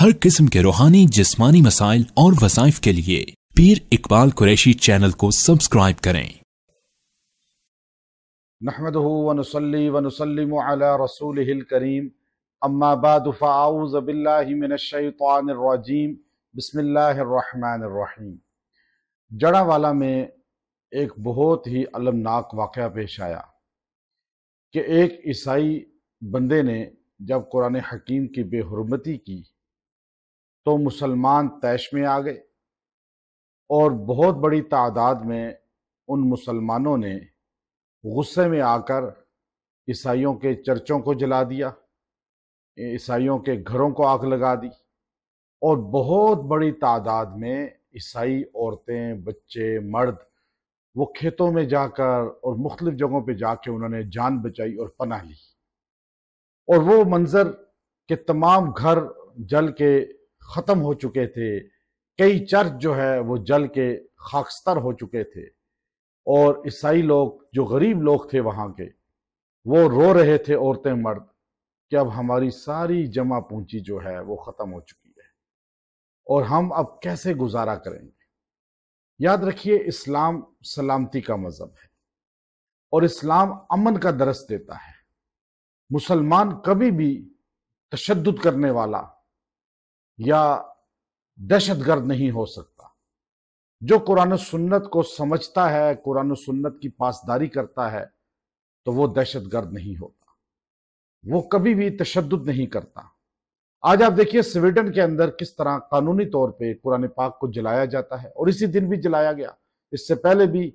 हर किस्म के रूहानी जिस्मानी मसाइल और वसाइफ के लिए पीर इकबाल कुरैशी चैनल को सब्सक्राइब करें करीम जड़ावाला में एक बहुत ही अलमनाक वाक़ पेश आया कि एक ईसाई बंदे ने जब कुरान हकीम की बेहरमती की तो मुसलमान तैश में आ गए और बहुत बड़ी तादाद में उन मुसलमानों ने गुस्से में आकर ईसाइयों के चर्चों को जला दिया ईसाइयों के घरों को आग लगा दी और बहुत बड़ी तादाद में ईसाई औरतें बच्चे मर्द वो खेतों में जाकर और मुख्तलिफ जगहों पे जाके उन्होंने जान बचाई और पनाह ली और वो मंज़र के तमाम घर जल के ख़त्म हो चुके थे कई चर्च जो है वो जल के खाकस्तर हो चुके थे और ईसाई लोग जो गरीब लोग थे वहाँ के वो रो रहे थे औरतें मर्द कि अब हमारी सारी जमा पूंजी जो है वो ख़त्म हो चुकी है और हम अब कैसे गुजारा करेंगे याद रखिए इस्लाम सलामती का मज़हब है और इस्लाम अमन का दरस देता है मुसलमान कभी भी तशद करने वाला या दहशतगर्द नहीं हो सकता जो कुरान सुन्नत को समझता है कुरान सुन्नत की पासदारी करता है तो वो दहशतगर्द नहीं होता वो कभी भी तशद नहीं करता आज आप देखिए स्वीडन के अंदर किस तरह कानूनी तौर पे कुरान पाक को जलाया जाता है और इसी दिन भी जलाया गया इससे पहले भी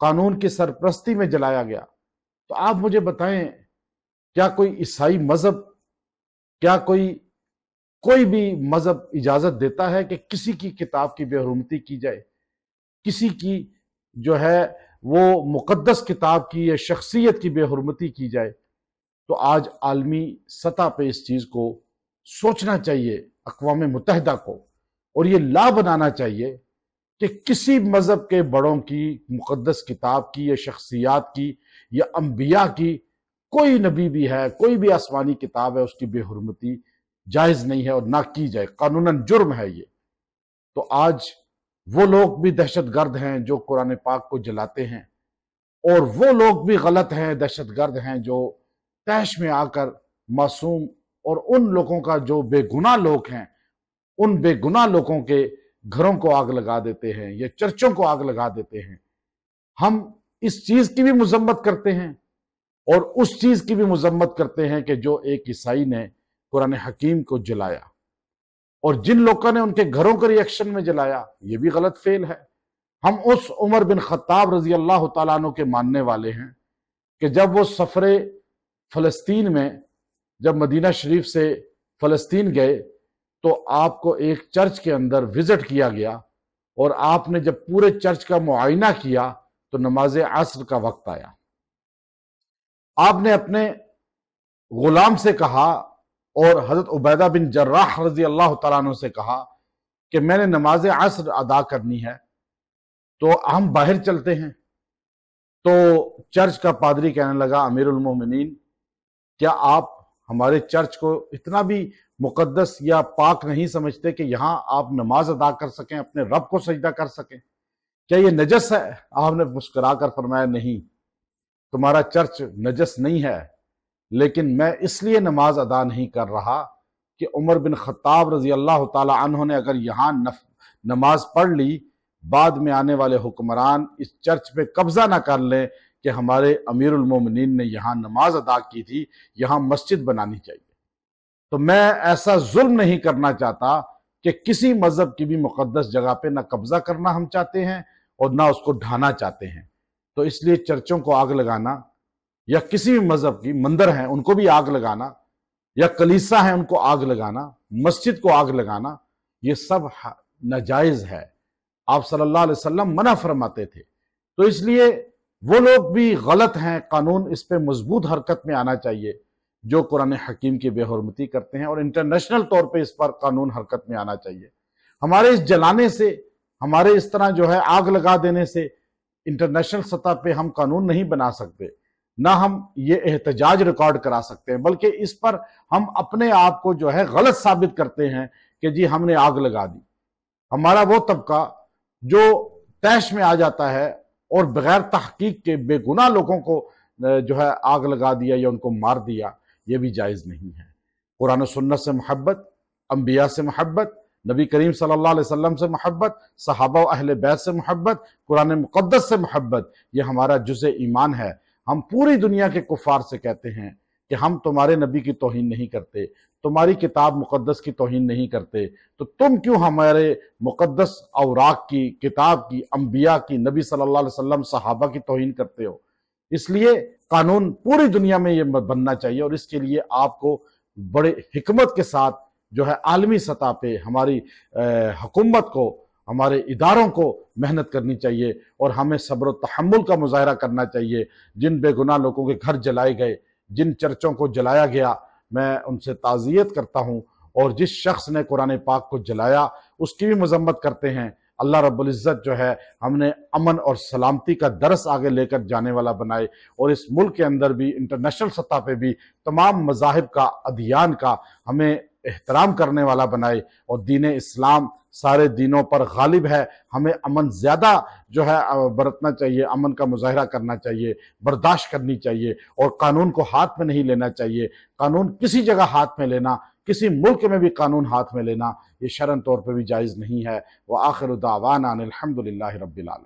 कानून की सरप्रस्ती में जलाया गया तो आप मुझे बताएं क्या कोई ईसाई मजहब क्या कोई कोई भी मजहब इजाजत देता है कि किसी की किताब की बेहरमती की जाए किसी की जो है वो मुकदस किताब की या शख्सियत की बेहरमती की जाए तो आज आलमी सतह पर इस चीज़ को सोचना चाहिए अकवाम मुतहदा को और ये ला बनाना चाहिए कि किसी मज़हब के बड़ों की मुकदस किताब की या शख्सियात की या अम्बिया की कोई नबी भी है कोई भी आसमानी किताब है उसकी बेहरमती जायज़ नहीं है और ना की जाए कानूनन जुर्म है ये तो आज वो लोग भी दहशत गर्द हैं जो कुरान पाक को जलाते हैं और वो लोग भी गलत हैं दहशत गर्द हैं जो तैश में आकर मासूम और उन लोगों का जो बेगुनाह लोग हैं उन बेगुनाह लोगों के घरों को आग लगा देते हैं या चर्चों को आग लगा देते हैं हम इस चीज़ की भी मजम्मत करते हैं और उस चीज़ की भी मजम्मत करते हैं कि जो एक ईसाई ने कुरान हकीम को जलाया और जिन लोगों ने उनके घरों के रिएक्शन में जलाया ये भी गलत फेल है हम उस उमर बिन खत्ताब रजी अल्लाह तु के मानने वाले हैं कि जब वो सफरे फ़लस्तीन में जब मदीना शरीफ से फ़लस्तीन गए तो आपको एक चर्च के अंदर विज़िट किया गया और आपने जब पूरे चर्च का मुआयना किया तो नमाज असर का वक्त आया आपने अपने गुलाम से कहा और हज़रत उबैदा बिन जर्राह रजी अल्लाह तु से कहा कि मैंने नमाज असर अदा करनी है तो हम बाहर चलते हैं तो चर्च का पादरी कहने लगा अमीरमिन क्या आप हमारे चर्च को इतना भी मुकद्दस या पाक नहीं समझते कि यहाँ आप नमाज अदा कर सकें अपने रब को सजदा कर सकें क्या ये नजस है आपने मुस्करा कर फरमाया नहीं तुम्हारा चर्च नजस नहीं है लेकिन मैं इसलिए नमाज अदा नहीं कर रहा कि उमर बिन खत्ताब रजी अल्लाह तह ने अगर यहाँ नमाज पढ़ ली बाद में आने वाले हुक्मरान इस चर्च पे कब्जा ना कर लें कि हमारे अमीरमिन ने यहाँ नमाज अदा की थी यहाँ मस्जिद बनानी चाहिए तो मैं ऐसा जुल्म नहीं करना चाहता कि किसी मज़हब की भी मुकदस जगह पे ना कब्ज़ा करना हम चाहते हैं और ना उसको ढाना चाहते हैं तो इसलिए चर्चों को आग लगाना या किसी भी मजहब की मंदिर है उनको भी आग लगाना या कलीसा है उनको आग लगाना मस्जिद को आग लगाना ये सब नाजायज है आप सल्लल्लाहु अलैहि वसल्लम मना फरमाते थे तो इसलिए वो लोग भी गलत हैं कानून इस पर मजबूत हरकत में आना चाहिए जो कुरान हकीम की बेहरमती करते हैं और इंटरनेशनल तौर पे इस पर कानून हरकत में आना चाहिए हमारे इस जलाने से हमारे इस तरह जो है आग लगा देने से इंटरनेशनल सतह पे हम कानून नहीं बना सकते ना हम ये एहतजाज रिकॉर्ड करा सकते हैं बल्कि इस पर हम अपने आप को जो है गलत साबित करते हैं कि जी हमने आग लगा दी हमारा वो तबका जो तैश में आ जाता है और बगैर तहकीक के बेगुना लोगों को जो है आग लगा दिया या उनको मार दिया ये भी जायज़ नहीं है कुरान सुन्नत से महब्बत अम्बिया से महब्बत नबी करीम सल्लल्लाहु अलैहि वसल्लम से मोहब्बत सहाबा अहल बैत से मोहब्बत कुरान मुक़दस से मोहब्बत ये हमारा जुज़ ईमान है हम पूरी दुनिया के कुफार से कहते हैं कि हम तुम्हारे नबी की तोहन नहीं करते तुम्हारी किताब मुकद्दस की तोहन नहीं करते तो तुम क्यों हमारे मुकद्दस औराक की किताब की अम्बिया की नबी सल्लल्लाहु अलैहि वसल्लम सहाबा की तोहन करते हो इसलिए कानून पूरी दुनिया में ये बनना चाहिए और इसके लिए आपको बड़े हमत के साथ जो है आलमी सतह पर हमारी हुकूमत को हमारे इदारों को मेहनत करनी चाहिए और हमें सब्र तहमुल का मुजाहरा करना चाहिए जिन बेगुनाह लोगों के घर जलाए गए जिन चर्चों को जलाया गया मैं उनसे ताज़ियत करता हूँ और जिस शख्स ने कुरान पाक को जलाया उसकी भी मजम्मत करते हैं अल्लाह रब्ज़त जो है हमने अमन और सलामती का दरस आगे लेकर जाने वाला बनाए और इस मुल्क के अंदर भी इंटरनेशनल सतह पे भी तमाम मजाहब का अध्ययन का हमें एहतराम करने वाला बनाए और दीन इस्लाम सारे दिनों पर गालिब है हमें अमन ज़्यादा जो है बरतना चाहिए अमन का मुजाहरा करना चाहिए बर्दाश्त करनी चाहिए और कानून को हाथ में नहीं लेना चाहिए कानून किसी जगह हाथ में लेना किसी मुल्क में भी कानून हाथ में लेना ये शरण तौर पर भी जायज़ नहीं है वह आखिर दावाना अलहमदिल्ला रबालम